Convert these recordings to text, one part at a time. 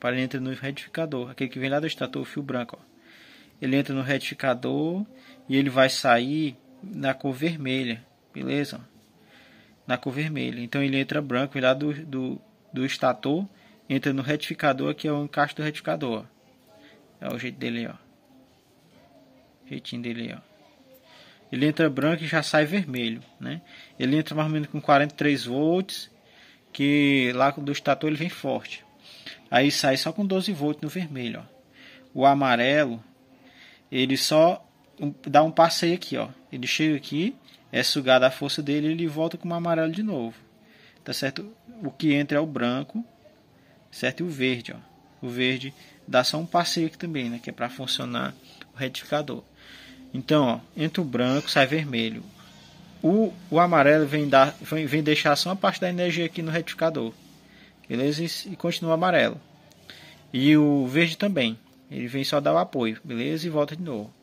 para ele entrar no retificador, aquele que vem lá do estator, o fio branco. Ó. Ele entra no retificador e ele vai sair na cor vermelha, beleza? Na cor vermelha. Então ele entra branco, vem lá do, do, do estator, entra no retificador, que é o encaixe do retificador. Ó. É o jeito dele, ó. O jeitinho dele, ó. Ele entra branco e já sai vermelho, né? Ele entra mais ou menos com 43 volts, que lá do estator ele vem forte. Aí sai só com 12 volts no vermelho, ó. O amarelo, ele só dá um passeio aqui, ó. Ele chega aqui, é sugada a força dele, ele volta com o amarelo de novo. Tá certo? O que entra é o branco, certo? E o verde, ó. O verde dá só um passeio aqui também, né? Que é para funcionar o retificador. Então, ó, entra o branco, sai vermelho. O, o amarelo vem, dar, vem, vem deixar só uma parte da energia aqui no retificador beleza? E, continua amarelo. E o verde também. Ele vem só dar o apoio, beleza? E volta de novo.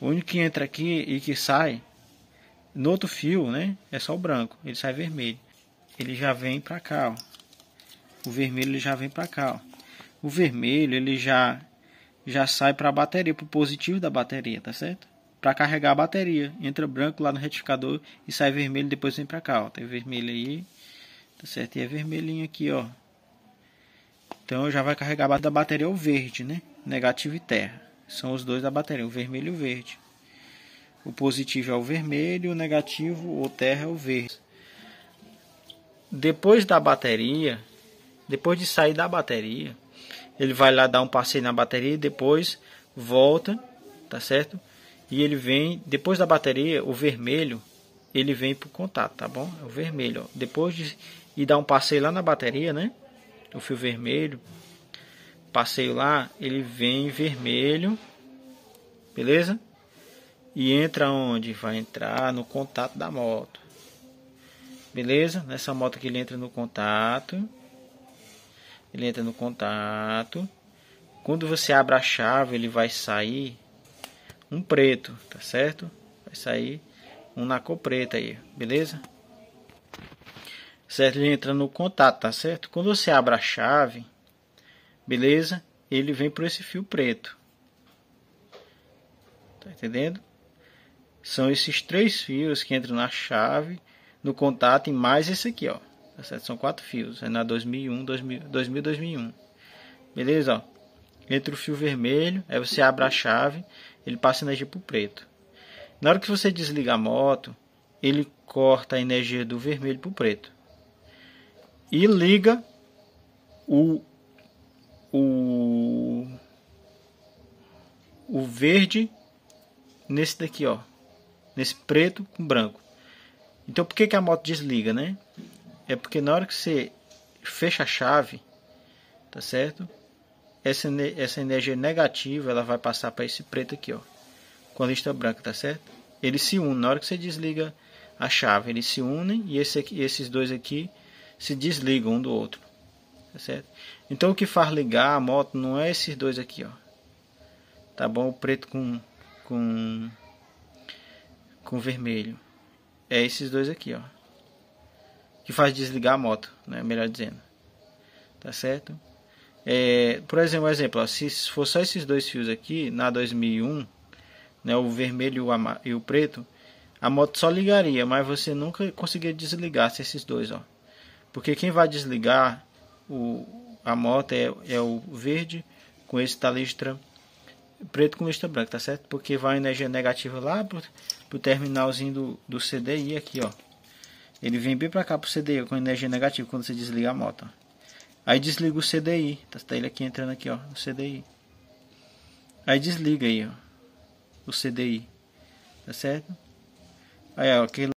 O único que entra aqui e que sai no outro fio, né? É só o branco. Ele sai vermelho. Ele já vem pra cá, ó. O vermelho ele já vem pra cá, ó. O vermelho ele já já sai para a bateria, para o positivo da bateria, tá certo? Para carregar a bateria. Entra branco lá no retificador e sai vermelho, depois vem para cá, ó. Tem vermelho aí, tá certo? E é vermelhinho aqui, ó. Então já vai carregar da bateria o verde, né? Negativo e terra. São os dois da bateria, o vermelho e o verde. O positivo é o vermelho, o negativo ou terra é o verde. Depois da bateria, depois de sair da bateria, ele vai lá dar um passeio na bateria, e depois volta, tá certo? E ele vem, depois da bateria, o vermelho, ele vem pro contato, tá bom? É o vermelho, ó. Depois de e dar um passeio lá na bateria, né? o fio vermelho, passeio lá, ele vem vermelho, beleza? E entra onde? Vai entrar no contato da moto. Beleza? Nessa moto que ele entra no contato. Ele entra no contato. Quando você abre a chave, ele vai sair um preto, tá certo? Vai sair um na cor preta aí, beleza? certo? Ele entra no contato, tá certo? Quando você abre a chave, beleza? Ele vem por esse fio preto. Tá entendendo? São esses três fios que entram na chave, no contato e mais esse aqui, ó. Tá certo? São quatro fios, é na 2001, 2000, 2000 2001. Beleza, ó. Entra o fio vermelho, aí você abre a chave, ele passa energia pro preto. Na hora que você desliga a moto, ele corta a energia do vermelho pro preto e liga o, o, o verde nesse daqui, ó, nesse preto com branco. Então por que, que a moto desliga, né? É porque na hora que você fecha a chave, tá certo? Essa, essa energia negativa ela vai passar para esse preto aqui, ó, com a lista branca, tá certo? Ele se une na hora que você desliga a chave, eles se unem e esse esses dois aqui se desligam um do outro. Tá certo? Então o que faz ligar a moto não é esses dois aqui, ó. Tá bom? O preto com com com vermelho. É esses dois aqui, ó. Que faz desligar a moto, né? Melhor dizendo. Tá certo? É, por exemplo, um exemplo, ó, se for só esses dois fios aqui, na 2001, né, o vermelho e o preto, a moto só ligaria, mas você nunca conseguiria desligar se esses dois, ó. Porque quem vai desligar o, a moto é, é o verde com esse da preto com lista branca, tá certo? Porque vai energia negativa lá pro, pro terminalzinho do, do CDI aqui, ó. Ele vem bem pra cá pro CDI com energia negativa quando você desliga a moto. Ó. Aí desliga o CDI, tá, tá ele aqui entrando aqui, ó, no CDI. Aí desliga aí, ó, o CDI, tá certo? Aí, ó, aquele